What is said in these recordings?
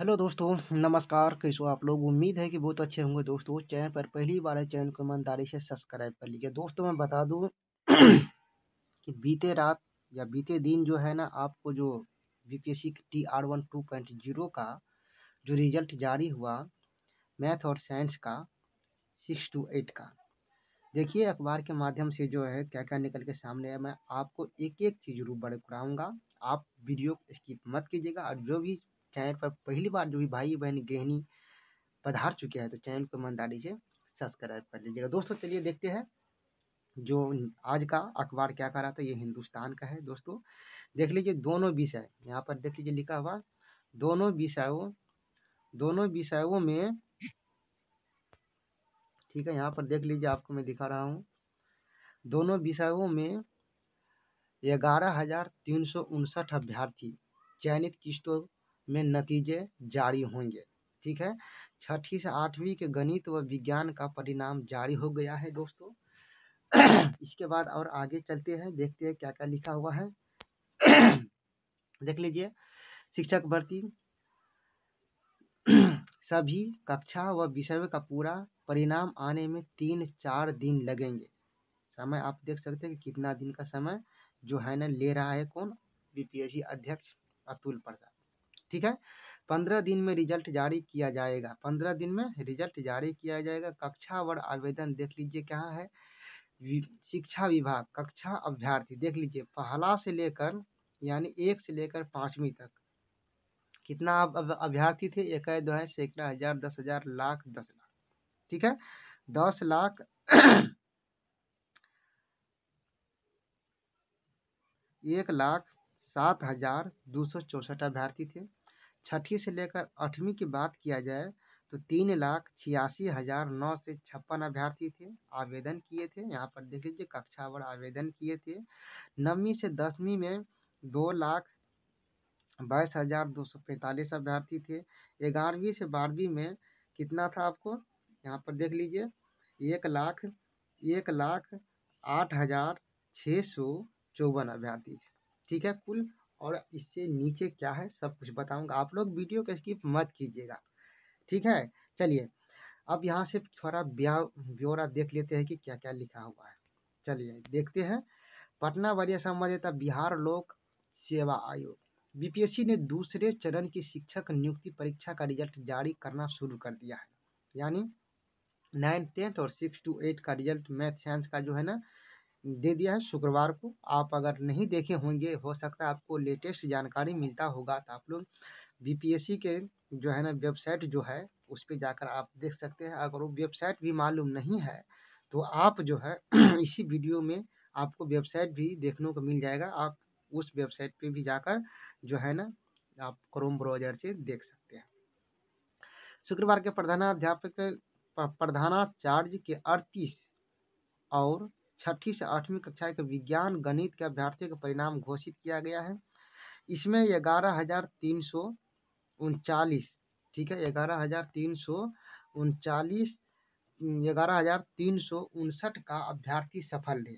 hello दोस्तों नमस्कार कैसे हो आप लोग उम्मीद है कि बहुत अच्छे होंगे दोस्तों चैनल पर पहली बार है चैनल को ईमानदारी से सब्सक्राइब कर लीजिए दोस्तों मैं बता दूं कि बीते रात या बीते दिन जो है ना आपको जो P S C T R one two point zero का जो रिजल्ट जारी हुआ मैथ और साइंस का सिक्स टू एट का देखिए अखबार के माध्यम से जो है क्या क्या निकल के सामने है मैं आपको एक एक चीज़ रूप बड़े कराऊँगा आप वीडियो स्किप मत कीजिएगा और जो भी चैनल पर पहली बार जो भी भाई बहन गृहिणी पधार चुके हैं तो चैनल को ईमानदारी से सब्सक्राइब कर लीजिएगा दोस्तों चलिए देखते हैं जो आज का अखबार क्या कह रहा था ये हिंदुस्तान का है दोस्तों देख लीजिए दोनों विषय यहाँ पर देख लीजिए लिखा हुआ दोनों विषयों दोनों विषयों में ठीक है यहाँ पर देख लीजिए आपको मैं दिखा रहा हूँ दोनों विषयों में ग्यारह हजार तीन सौ उनसठ अभ्यर्थी चयनित किस्तों में नतीजे जारी होंगे ठीक है छठी से आठवीं के गणित व विज्ञान का परिणाम जारी हो गया है दोस्तों इसके बाद और आगे चलते हैं देखते हैं क्या क्या लिखा हुआ है देख लीजिए शिक्षक भर्ती सभी कक्षा व विषय का पूरा परिणाम आने में तीन चार दिन लगेंगे समय आप देख सकते हैं कि कितना दिन का समय जो है ना ले रहा है कौन बीपीएससी अध्यक्ष अतुल प्रसाद ठीक है पंद्रह दिन में रिजल्ट जारी किया जाएगा पंद्रह दिन में रिजल्ट जारी किया जाएगा कक्षा वर्ग आवेदन देख लीजिए क्या है शिक्षा विभाग कक्षा अभ्यर्थी देख लीजिए पहला से लेकर यानी एक से लेकर पाँचवीं तक कितना अब अभ्यर्थी थे एक दो है सैकड़ा हजार दस हजार लाख दस लाख ठीक है दस लाख एक लाख सात हज़ार दो सौ चौंसठ अभ्यर्थी थे छठी से लेकर आठवीं की बात किया जाए तो तीन लाख छियासी हज़ार नौ से छप्पन अभ्यर्थी थे आवेदन किए थे यहाँ पर देख लीजिए कक्षावर आवेदन किए थे नवीं से दसवीं में दो लाख बाईस हज़ार दो सौ पैंतालीस अभ्यर्थी थे ग्यारहवीं से बारहवीं में कितना था आपको यहाँ पर देख लीजिए एक लाख एक लाख आठ हज़ार छः सौ चौवन अभ्यर्थी थे ठीक है कुल और इससे नीचे क्या है सब कुछ बताऊंगा आप लोग वीडियो को स्किप मत कीजिएगा ठीक है चलिए अब यहाँ से थोड़ा ब्या ब्यौरा देख लेते हैं कि क्या क्या लिखा हुआ है चलिए देखते हैं पटना वरीय संबंधित बिहार लोक सेवा आयोग बीपीएससी ने दूसरे चरण की शिक्षक नियुक्ति परीक्षा का रिजल्ट जारी करना शुरू कर दिया है यानी नाइन टेंथ और सिक्स टू एट का रिजल्ट मैथ साइंस का जो है ना दे दिया है शुक्रवार को आप अगर नहीं देखे होंगे हो सकता है आपको लेटेस्ट जानकारी मिलता होगा तो आप लोग बी के जो है ना वेबसाइट जो है उस पर जाकर आप देख सकते हैं अगर वो वेबसाइट भी मालूम नहीं है तो आप जो है इसी वीडियो में आपको वेबसाइट भी देखने को मिल जाएगा आप उस वेबसाइट पे भी जाकर जो है ना आप क्रोम ब्राउजर से देख सकते हैं शुक्रवार के प्रधानाध्यापक प्रधानाचार्य के अड़तीस और छठी से आठवीं कक्षा के विज्ञान गणित के अभ्यर्थियों का परिणाम घोषित किया गया है इसमें ग्यारह हज़ार तीन सौ उनचालीस ठीक है ग्यारह हज़ार तीन सौ उनचालीस ग्यारह हज़ार तीन सौ उनसठ का अभ्यर्थी सफल है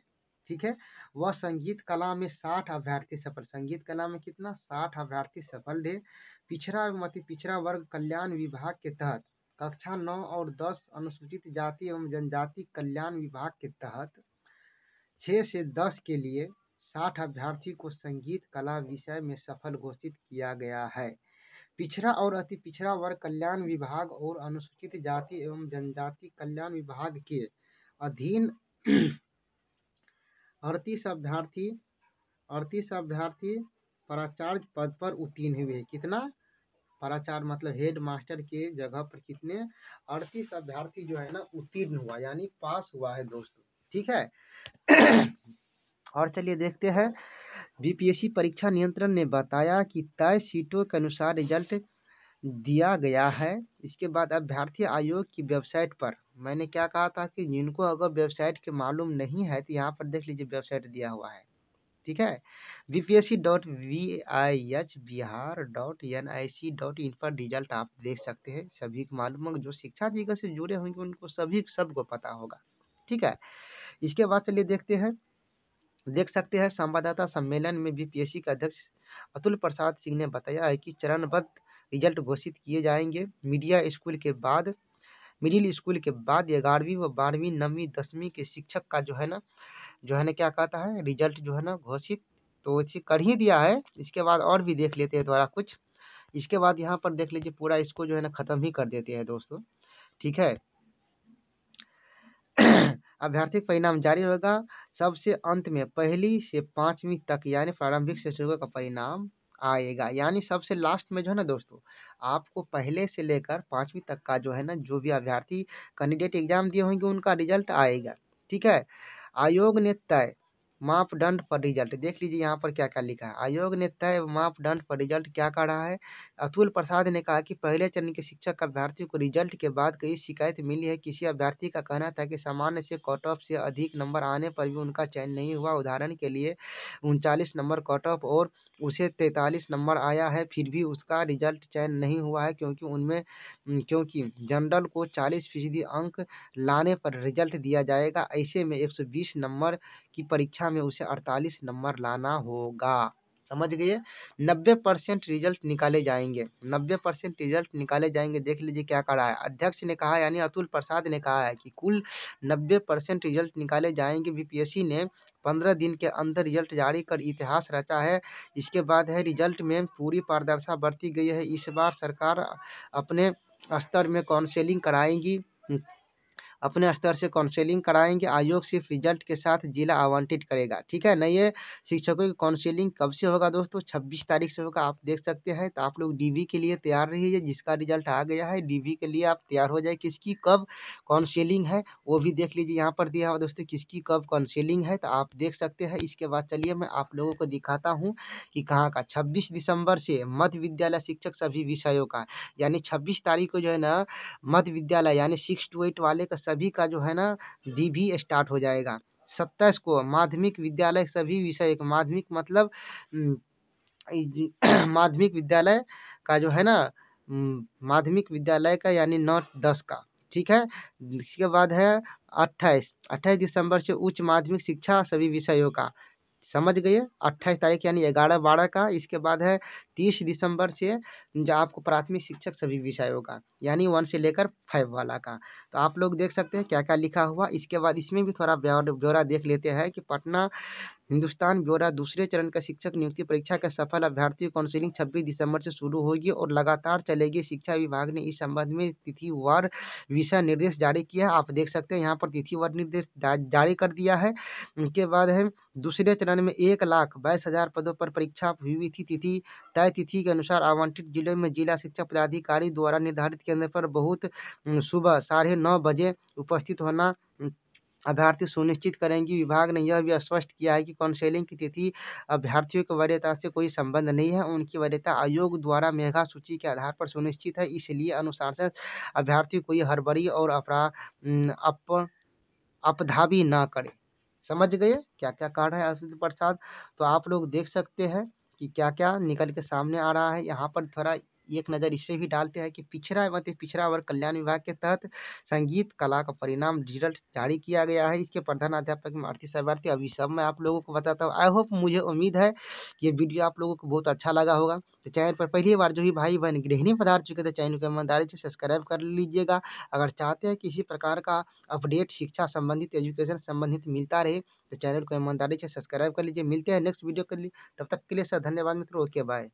ठीक है वह संगीत कला में साठ अभ्यर्थी सफल संगीत कला में कितना साठ अभ्यर्थी सफल है पिछड़ा मत पिछड़ा वर्ग कल्याण विभाग के तहत कक्षा नौ और दस अनुसूचित जाति एवं जनजाति कल्याण विभाग के तहत छः से दस के लिए साठ अभ्यर्थी को संगीत कला विषय में सफल घोषित किया गया है पिछड़ा और अति पिछड़ा वर्ग कल्याण विभाग और अनुसूचित जाति एवं जनजाति कल्याण विभाग के अधीन अड़तीस अभ्यर्थी अड़तीस अभ्यर्थी प्राचार्य पद पर उत्तीर्ण हुए कितना प्राचार्य मतलब हेड मास्टर के जगह पर कितने अड़तीस अभ्यर्थी जो है ना उत्तीर्ण हुआ यानी पास हुआ है दोस्तों ठीक है और चलिए देखते हैं बीपीएससी परीक्षा नियंत्रण ने बताया कि तय सीटों के अनुसार रिजल्ट दिया गया है इसके बाद अभ्यर्थी आयोग की वेबसाइट पर मैंने क्या कहा था कि जिनको अगर वेबसाइट के मालूम नहीं है तो यहाँ पर देख लीजिए वेबसाइट दिया हुआ है ठीक है B P S C dot V I H Bihar dot N I C dot in पर रिजल्ट आप देख सकते हैं सभी को मालूम जो शिक्षा जगह से जुड़े होंगे उनको सभी सबको पता होगा ठीक है इसके बाद चलिए देखते हैं देख सकते हैं संवाददाता सम्मेलन में सी के अध्यक्ष अतुल प्रसाद सिंह ने बताया है कि चरणबद्ध रिजल्ट घोषित किए जाएंगे मीडिया स्कूल के बाद मिडिल स्कूल के बाद ग्यारहवीं व बारहवीं नवीं दसवीं के शिक्षक का जो है ना जो है ना क्या कहता है रिजल्ट जो है ना घोषित तो इसे कर ही दिया है इसके बाद और भी देख लेते हैं द्वारा कुछ इसके बाद यहाँ पर देख लीजिए पूरा इसको जो है ना ख़त्म ही कर देते हैं दोस्तों ठीक है अभ्यर्थी परिणाम जारी होगा सबसे अंत में पहली से पाँचवीं तक यानी प्रारंभिक शिक्षकों का परिणाम आएगा यानी सबसे लास्ट में जो है ना दोस्तों आपको पहले से लेकर पाँचवीं तक का जो है ना जो भी अभ्यर्थी कैंडिडेट एग्जाम दिए होंगे उनका रिजल्ट आएगा ठीक है आयोग ने तय मापदंड पर रिजल्ट देख लीजिए यहाँ पर क्या क्या लिखा है आयोग ने तय मापदंड पर रिजल्ट क्या कर रहा है अतुल प्रसाद ने कहा कि पहले चरण के शिक्षक अभ्यर्थियों को रिजल्ट के बाद कई शिकायत मिली है किसी अभ्यर्थी का कहना था कि सामान्य से कट ऑफ से अधिक नंबर आने पर भी उनका चयन नहीं हुआ उदाहरण के लिए उनचालीस नंबर कट ऑफ और उसे तैंतालीस नंबर आया है फिर भी उसका रिजल्ट चयन नहीं हुआ है क्योंकि उनमें क्योंकि जनरल को चालीस फीसदी अंक लाने पर रिजल्ट दिया जाएगा ऐसे में एक नंबर की परीक्षा परीक्षा में उसे अड़तालीस नंबर लाना होगा समझ गए नब्बे परसेंट रिजल्ट निकाले जाएंगे नब्बे परसेंट रिजल्ट निकाले जाएंगे देख लीजिए क्या करा है अध्यक्ष ने कहा यानी अतुल प्रसाद ने कहा है कि कुल नब्बे परसेंट रिजल्ट निकाले जाएंगे बीपीएससी ने पंद्रह दिन के अंदर रिजल्ट जारी कर इतिहास रचा है इसके बाद है रिजल्ट में पूरी पारदर्शिता बरती गई है इस बार सरकार अपने स्तर में काउंसिलिंग कराएंगी अपने स्तर से काउंसलिंग कराएंगे आयोग सिर्फ रिजल्ट के साथ जिला आवंटित करेगा ठीक है नहीं है शिक्षकों की काउंसिलिंग कब से होगा दोस्तों छब्बीस तारीख से होगा आप देख सकते हैं तो आप लोग डी के लिए तैयार रहिए जिसका रिजल्ट आ गया है डी के लिए आप तैयार हो जाए किसकी कब काउंसिलिंग है वो भी देख लीजिए यहाँ पर दिया हुआ दोस्तों किसकी कब काउंसिलिंग है तो आप देख सकते हैं इसके बाद चलिए मैं आप लोगों को दिखाता हूँ कि कहाँ का छब्बीस दिसंबर से मध्य विद्यालय शिक्षक सभी विषयों का यानी छब्बीस तारीख को जो है ना मध्य विद्यालय यानी सिक्स टू एट वाले का सभी का जो है ना डी भी स्टार्ट हो जाएगा सत्ताईस को माध्यमिक विद्यालय सभी विषय माध्यमिक मतलब माध्यमिक विद्यालय का जो है ना माध्यमिक विद्यालय का यानी नौ दस का ठीक है इसके बाद है अट्ठाईस अट्ठाईस दिसंबर से उच्च माध्यमिक शिक्षा सभी विषयों का समझ गए अट्ठाईस तारीख यानी ग्यारह बारह का इसके बाद है तीस दिसंबर से जो आपको प्राथमिक शिक्षक सभी विषयों का यानी वन से लेकर फाइव वाला का तो आप लोग देख सकते हैं क्या क्या लिखा हुआ इसके बाद इसमें भी थोड़ा ब्यौरा देख लेते हैं कि पटना हिंदुस्तान ब्यौरा दूसरे चरण का शिक्षक नियुक्ति परीक्षा का सफल अभ्यर्थी काउंसिलिंग छब्बीस दिसंबर से शुरू होगी और लगातार चलेगी शिक्षा विभाग ने इस संबंध में तिथिवार विषय निर्देश जारी किया आप देख सकते हैं यहाँ पर तिथिवार निर्देश जारी कर दिया है इसके बाद है दूसरे चरण में एक लाख बाईस हज़ार पदों पर परीक्षा हुई थी तिथि तय न्याय तिथि के अनुसार आवंटित जिलों में जिला शिक्षा पदाधिकारी द्वारा निर्धारित केंद्र पर बहुत सुबह साढ़े नौ बजे उपस्थित होना अभ्यर्थी सुनिश्चित करेंगे विभाग ने यह भी स्पष्ट किया है कि काउंसिलिंग की तिथि अभ्यर्थियों की वरीयता से कोई संबंध नहीं है उनकी वरीयता आयोग द्वारा मेघा सूची के आधार पर सुनिश्चित है इसलिए अनुशासन अभ्यर्थी कोई हड़बड़ी और अपरा अप अपधावी ना करें समझ गए क्या क्या कारण है प्रसाद तो आप लोग देख सकते हैं कि क्या क्या निकल के सामने आ रहा है यहाँ पर थोड़ा एक नज़र इस पर भी डालते हैं कि पिछड़ा एवं पिछड़ा वर्ग कल्याण विभाग के तहत संगीत कला का परिणाम रिजल्ट जारी किया गया है इसके प्रधानाध्यापक मारती सैबार्थी अभी सब मैं आप लोगों को बताता हूँ आई होप मुझे उम्मीद है कि ये वीडियो आप लोगों को बहुत अच्छा लगा होगा तो चैनल पर पहली बार जो भी भाई बहन गृहिणी पधार चुके थे तो चैनल को ईमानदारी से सब्सक्राइब कर लीजिएगा अगर चाहते हैं किसी प्रकार का अपडेट शिक्षा संबंधित एजुकेशन संबंधित मिलता रहे तो चैनल को ईमानदारी से सब्सक्राइब कर लीजिए मिलते हैं नेक्स्ट वीडियो के लिए तब तक के लिए सर धन्यवाद मित्रों ओके बाय